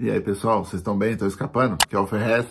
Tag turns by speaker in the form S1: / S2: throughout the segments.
S1: E aí, pessoal, vocês estão bem? Estão escapando? Aqui é o Ferrez.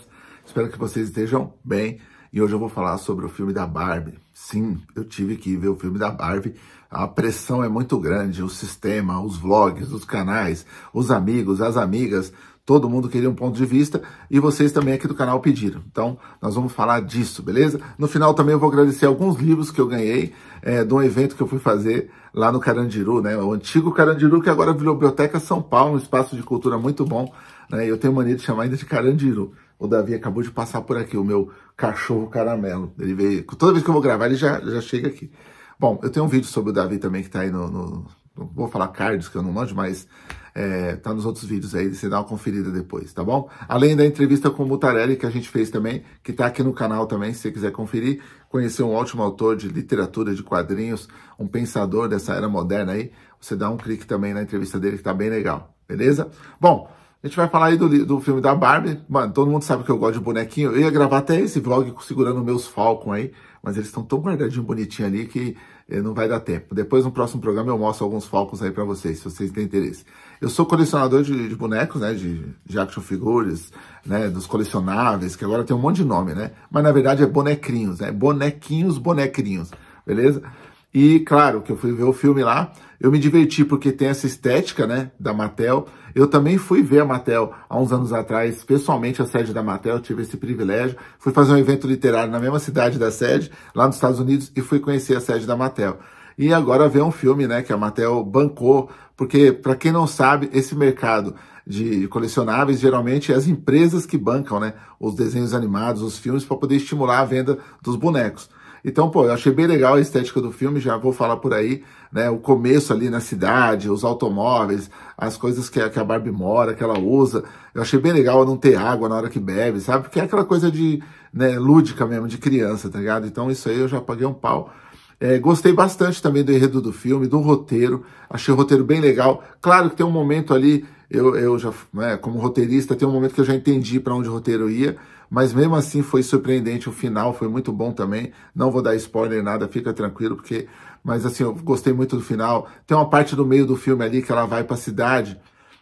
S1: Espero que vocês estejam bem. E hoje eu vou falar sobre o filme da Barbie. Sim, eu tive que ver o filme da Barbie. A pressão é muito grande, o sistema, os vlogs, os canais, os amigos, as amigas, Todo mundo queria um ponto de vista e vocês também aqui do canal pediram. Então, nós vamos falar disso, beleza? No final também eu vou agradecer alguns livros que eu ganhei é, de um evento que eu fui fazer lá no Carandiru, né? O antigo Carandiru, que agora virou Biblioteca São Paulo, um espaço de cultura muito bom. Né? Eu tenho mania de chamar ainda de Carandiru. O Davi acabou de passar por aqui, o meu cachorro caramelo. Ele veio. Toda vez que eu vou gravar, ele já, já chega aqui. Bom, eu tenho um vídeo sobre o Davi também que está aí no, no, não vou falar cards, que eu não manjo, mas é, tá nos outros vídeos aí, você dá uma conferida depois, tá bom? Além da entrevista com o Mutarelli, que a gente fez também, que tá aqui no canal também, se você quiser conferir, conhecer um ótimo autor de literatura, de quadrinhos, um pensador dessa era moderna aí, você dá um clique também na entrevista dele, que tá bem legal, beleza? Bom, a gente vai falar aí do, do filme da Barbie. Mano, todo mundo sabe que eu gosto de bonequinho. Eu ia gravar até esse vlog segurando meus Falcon aí, mas eles estão tão guardadinho bonitinho ali que eh, não vai dar tempo. Depois, no próximo programa, eu mostro alguns Falcons aí para vocês, se vocês têm interesse. Eu sou colecionador de, de bonecos, né? De, de, action figures, né? Dos colecionáveis, que agora tem um monte de nome, né? Mas na verdade é bonecrinhos, né? Bonequinhos, bonecrinhos, beleza? E claro que eu fui ver o filme lá, eu me diverti porque tem essa estética, né, da Mattel. Eu também fui ver a Mattel há uns anos atrás, pessoalmente a sede da Mattel, tive esse privilégio. Fui fazer um evento literário na mesma cidade da sede, lá nos Estados Unidos, e fui conhecer a sede da Mattel. E agora ver um filme, né, que a Mattel bancou, porque para quem não sabe, esse mercado de colecionáveis, geralmente é as empresas que bancam, né, os desenhos animados, os filmes para poder estimular a venda dos bonecos. Então, pô, eu achei bem legal a estética do filme, já vou falar por aí, né? O começo ali na cidade, os automóveis, as coisas que a, que a Barbie mora, que ela usa. Eu achei bem legal não ter água na hora que bebe, sabe? Porque é aquela coisa de, né, lúdica mesmo, de criança, tá ligado? Então, isso aí eu já paguei um pau. É, gostei bastante também do enredo do filme, do roteiro. Achei o roteiro bem legal. Claro que tem um momento ali, eu, eu já, né, como roteirista, tem um momento que eu já entendi para onde o roteiro ia. Mas mesmo assim foi surpreendente, o final foi muito bom também. Não vou dar spoiler nada, fica tranquilo, porque. Mas assim, eu gostei muito do final. Tem uma parte do meio do filme ali que ela vai para a cidade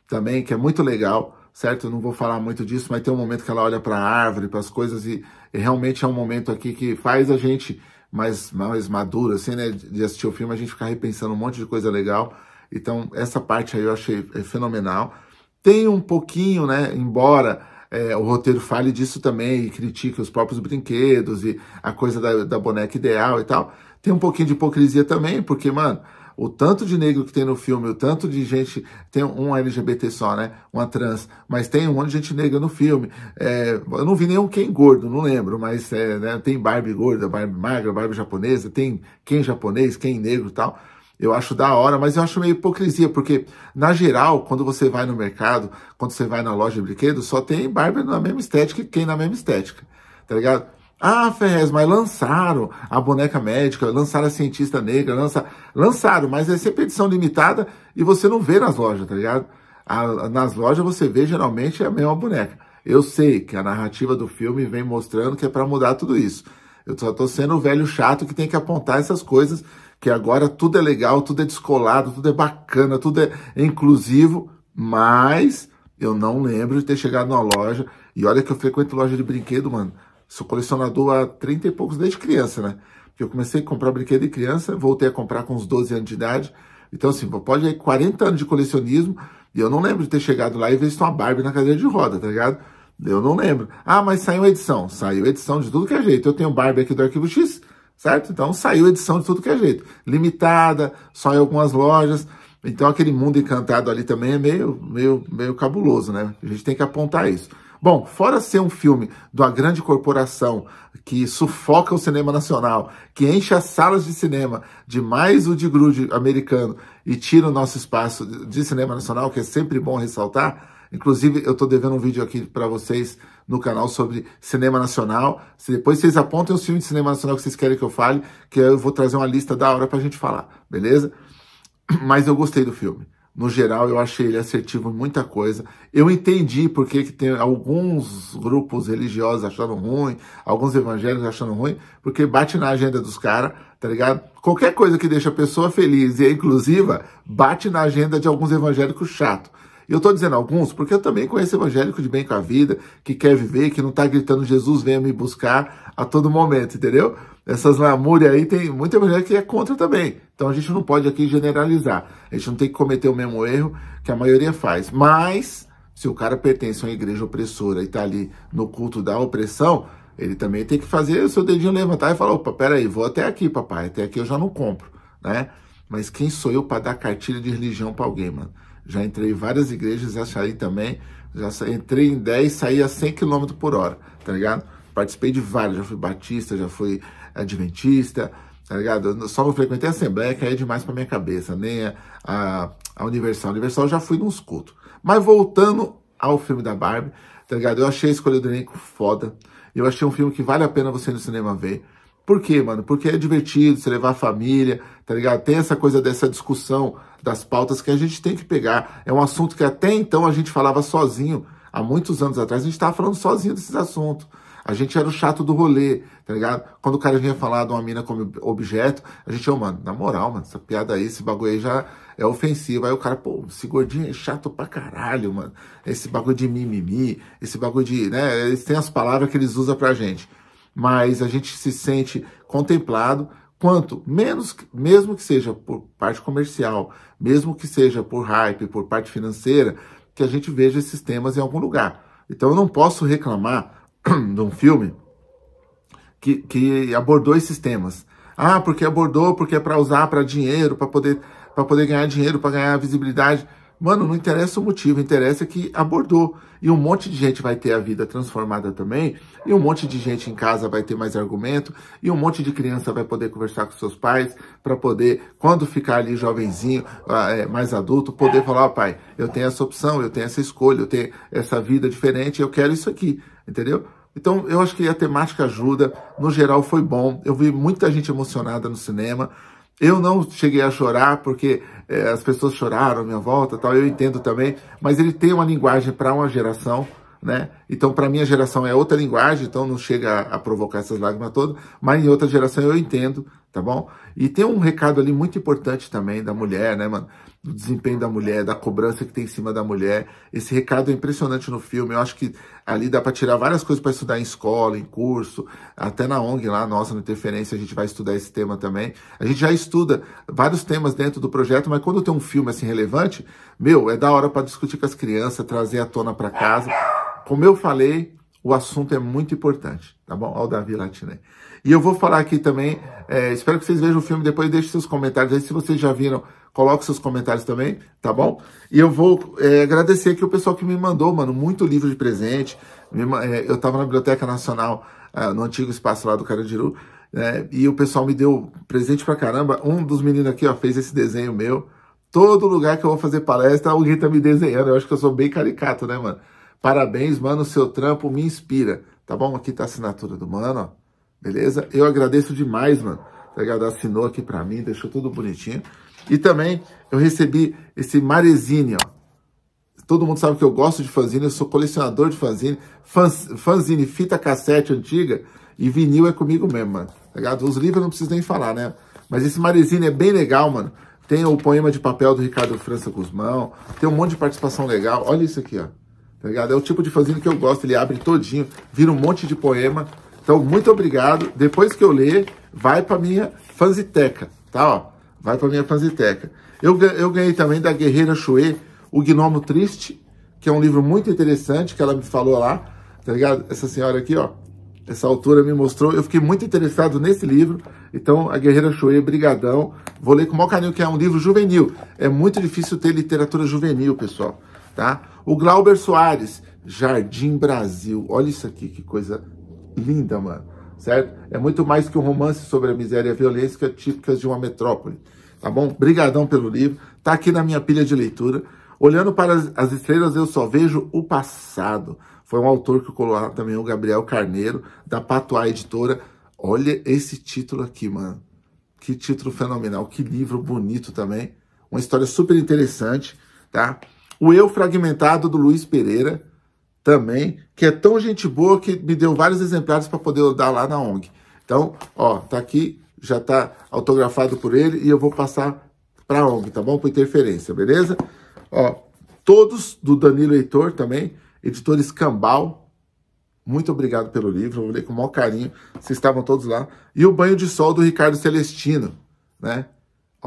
S1: também, que é muito legal, certo? não vou falar muito disso, mas tem um momento que ela olha para a árvore, para as coisas, e, e, realmente é um momento aqui que faz a gente mais, mais maduro, assim, né? De assistir o filme, a gente ficar repensando um monte de coisa legal. Então, essa parte aí eu achei é, fenomenal. Tem um pouquinho, né? Embora é, o roteiro fale disso também e critique os próprios brinquedos e a coisa da, da boneca ideal e tal. Tem um pouquinho de hipocrisia também, porque, mano, o tanto de negro que tem no filme, o tanto de gente. Tem um LGBT só, né? Uma trans. Mas tem um monte de gente negra no filme. É, eu não vi nenhum quem gordo, não lembro, mas é, né, tem Barbie gorda, Barbie magra, Barbie japonesa, tem quem japonês, quem negro e tal eu acho da hora, mas eu acho meio hipocrisia, porque, na geral, quando você vai no mercado, quando você vai na loja de brinquedos, só tem Barbie na mesma estética e quem na mesma estética, tá ligado? Ah, Ferrez, mas lançaram a boneca médica, lançaram a cientista negra, lança... lançaram, mas é sempre edição limitada e você não vê nas lojas, tá ligado? A, nas lojas você vê geralmente é a mesma boneca. Eu sei que a narrativa do filme vem mostrando que é para mudar tudo isso. Eu só tô sendo o velho chato que tem que apontar essas coisas que agora tudo é legal, tudo é descolado, tudo é bacana, tudo é inclusivo, mas eu não lembro de ter chegado numa loja. E olha que eu frequento loja de brinquedo, mano. Sou colecionador há 30 e poucos desde criança, né? Porque eu comecei a comprar brinquedo de criança, voltei a comprar com uns 12 anos de idade. Então, assim, pode aí 40 anos de colecionismo e eu não lembro de ter chegado lá e visto uma Barbie na cadeira de roda, tá ligado? Eu não lembro. Ah, mas saiu edição. Saiu edição de tudo que é jeito. Eu tenho Barbie aqui do Arquivo X, certo? Então saiu edição de tudo que é jeito. Limitada, só em algumas lojas. Então aquele mundo encantado ali também é meio, meio, meio cabuloso, né? A gente tem que apontar isso. Bom, fora ser um filme de uma grande corporação que sufoca o cinema nacional, que enche as salas de cinema de mais o de grude americano e tira o nosso espaço de cinema nacional, que é sempre bom ressaltar, Inclusive, eu estou devendo um vídeo aqui para vocês no canal sobre cinema nacional. Se depois vocês apontem os filmes de cinema nacional que vocês querem que eu fale, que eu vou trazer uma lista da hora para a gente falar, beleza? Mas eu gostei do filme. No geral, eu achei ele assertivo em muita coisa. Eu entendi porque que tem alguns grupos religiosos achando ruim, alguns evangélicos achando ruim, porque bate na agenda dos caras, tá ligado? Qualquer coisa que deixa a pessoa feliz e é inclusiva, bate na agenda de alguns evangélicos chato eu estou dizendo alguns porque eu também conheço evangélico de bem com a vida, que quer viver, que não está gritando Jesus venha me buscar a todo momento, entendeu? Essas lamúrias aí tem muita evangélico que é contra também. Então a gente não pode aqui generalizar. A gente não tem que cometer o mesmo erro que a maioria faz. Mas se o cara pertence a uma igreja opressora e está ali no culto da opressão, ele também tem que fazer o seu dedinho levantar e falar, opa, peraí, vou até aqui, papai, até aqui eu já não compro, né? Mas quem sou eu para dar cartilha de religião para alguém, mano? Já entrei em várias igrejas, já saí também. Já saí, entrei em 10, saí a 100 km por hora, tá ligado? Participei de várias, já fui batista, já fui adventista, tá ligado? só não frequentei a Assembleia, que aí é demais pra minha cabeça, nem a, a, a Universal. A Universal eu já fui nos cultos. Mas voltando ao filme da Barbie, tá ligado? Eu achei a escolha do elenco foda. Eu achei um filme que vale a pena você ir no cinema ver. Por quê, mano? Porque é divertido, você levar a família, tá ligado? Tem essa coisa dessa discussão das pautas que a gente tem que pegar. É um assunto que até então a gente falava sozinho. Há muitos anos atrás a gente estava falando sozinho desses assuntos. A gente era o chato do rolê, tá ligado? Quando o cara vinha falar de uma mina como objeto, a gente, ô, oh, mano, na moral, mano, essa piada aí, esse bagulho aí já é ofensivo. Aí o cara, pô, esse gordinho é chato pra caralho, mano. Esse bagulho de mimimi, esse bagulho de, né? Eles têm as palavras que eles usam pra gente mas a gente se sente contemplado quanto menos, mesmo que seja por parte comercial, mesmo que seja por hype, por parte financeira, que a gente veja esses temas em algum lugar. Então eu não posso reclamar de um filme que, que abordou esses temas. Ah, porque abordou, porque é para usar para dinheiro, para poder, para poder ganhar dinheiro, para ganhar visibilidade. Mano, não interessa o motivo, interessa que abordou. E um monte de gente vai ter a vida transformada também, e um monte de gente em casa vai ter mais argumento, e um monte de criança vai poder conversar com seus pais para poder, quando ficar ali jovenzinho, ah, é, mais adulto, poder falar: oh, pai, eu tenho essa opção, eu tenho essa escolha, eu tenho essa vida diferente, eu quero isso aqui, entendeu? Então, eu acho que a temática ajuda. No geral, foi bom. Eu vi muita gente emocionada no cinema. Eu não cheguei a chorar porque é, as pessoas choraram à minha volta, tal. Eu entendo também, mas ele tem uma linguagem para uma geração né? Então, para minha geração é outra linguagem, então não chega a, provocar essas lágrimas todas, mas em outra geração eu entendo, tá bom? E tem um recado ali muito importante também da mulher, né, mano? Do desempenho da mulher, da cobrança que tem em cima da mulher. Esse recado é impressionante no filme. Eu acho que ali dá para tirar várias coisas para estudar em escola, em curso, até na ONG lá, nossa, na Interferência, a gente vai estudar esse tema também. A gente já estuda vários temas dentro do projeto, mas quando tem um filme assim relevante, meu, é da hora para discutir com as crianças, trazer a tona para casa. Como eu falei, o assunto é muito importante, tá bom? O Davi Latiné. E eu vou falar aqui também, é, espero que vocês vejam o filme, depois deixem seus comentários aí, se vocês já viram, coloque seus comentários também, tá bom? E eu vou é, agradecer aqui o pessoal que me mandou, mano, muito livro de presente. É, eu tava na Biblioteca Nacional, é, no antigo espaço lá do Carandiru, né? e o pessoal me deu presente pra caramba. Um dos meninos aqui, ó, fez esse desenho meu. Todo lugar que eu vou fazer palestra, alguém tá me desenhando. Eu acho que eu sou bem caricato, né, mano? Parabéns, mano, seu trampo me inspira. Tá bom? Aqui tá a assinatura do mano, ó. Beleza? Eu agradeço demais, mano. Tá ligado? Assinou aqui pra mim, deixou tudo bonitinho. E também eu recebi esse Maresine, ó. Todo mundo sabe que eu gosto de fanzine, eu sou colecionador de fanzine. fanzine, fita cassete antiga e vinil é comigo mesmo, mano. Tá ligado? Os livros eu não preciso nem falar, né? Mas esse Maresine é bem legal, mano. Tem o poema de papel do Ricardo França Guzmão. Tem um monte de participação legal. Olha isso aqui, ó tá ligado? É o tipo de fanzine que eu gosto, ele abre todinho, vira um monte de poema. Então, muito obrigado. Depois que eu ler, vai para minha fanziteca, tá? Ó, vai para minha fanziteca. Eu, eu ganhei também da Guerreira Chouet O Gnomo Triste, que é um livro muito interessante que ela me falou lá, tá ligado? Essa senhora aqui, ó, essa autora me mostrou. Eu fiquei muito interessado nesse livro. Então, A Guerreira Shoei, brigadão. Vou ler com o maior carinho, que é um livro juvenil. É muito difícil ter literatura juvenil, pessoal tá? O Glauber Soares, Jardim Brasil. Olha isso aqui, que coisa linda, mano. Certo? É muito mais que um romance sobre a miséria e a violência é típicas de uma metrópole. Tá bom? Brigadão pelo livro. Tá aqui na minha pilha de leitura. Olhando para as estrelas, eu só vejo o passado. Foi um autor que colou também o Gabriel Carneiro, da Patuá Editora. Olha esse título aqui, mano. Que título fenomenal, que livro bonito também. Uma história super interessante, tá? O Eu Fragmentado do Luiz Pereira, também, que é tão gente boa que me deu vários exemplares para poder dar lá na ONG. Então, ó, tá aqui, já tá autografado por ele e eu vou passar para a ONG, tá bom? Por interferência, beleza? Ó, todos do Danilo Heitor também, editor Escambau. Muito obrigado pelo livro, eu vou ler com o maior carinho. Vocês estavam todos lá. E o Banho de Sol do Ricardo Celestino, né?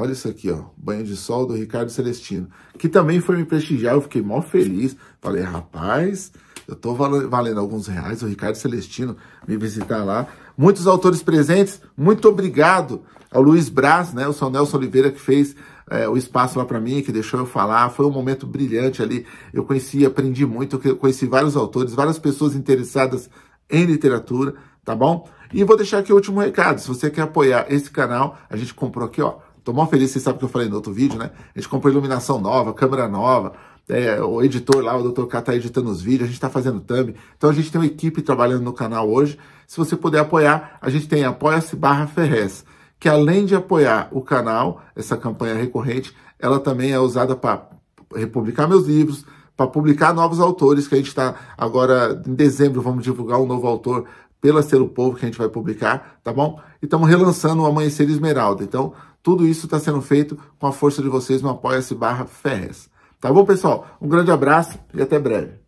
S1: Olha isso aqui, ó. Banho de sol do Ricardo Celestino. Que também foi me prestigiar. Eu fiquei mó feliz. Falei, rapaz, eu tô valendo alguns reais. O Ricardo Celestino me visitar lá. Muitos autores presentes. Muito obrigado ao Luiz Braz, né? O São Nelson Oliveira que fez é, o espaço lá para mim, que deixou eu falar. Foi um momento brilhante ali. Eu conheci, aprendi muito. Eu conheci vários autores, várias pessoas interessadas em literatura, tá bom? E vou deixar aqui o último recado. Se você quer apoiar esse canal, a gente comprou aqui, ó Tô mó feliz, vocês sabem o que eu falei no outro vídeo, né? A gente comprou iluminação nova, câmera nova, é, o editor lá, o Dr. K tá editando os vídeos, a gente está fazendo thumb. Então a gente tem uma equipe trabalhando no canal hoje. Se você puder apoiar, a gente tem apoia-se barra Ferrez, que além de apoiar o canal, essa campanha recorrente, ela também é usada para republicar meus livros, para publicar novos autores, que a gente está agora, em dezembro, vamos divulgar um novo autor pela Selo Povo, que a gente vai publicar, tá bom? E estamos relançando o Amanhecer Esmeralda. Então, tudo isso está sendo feito com a força de vocês no apoia-se barra Ferrez. Tá bom, pessoal? Um grande abraço e até breve.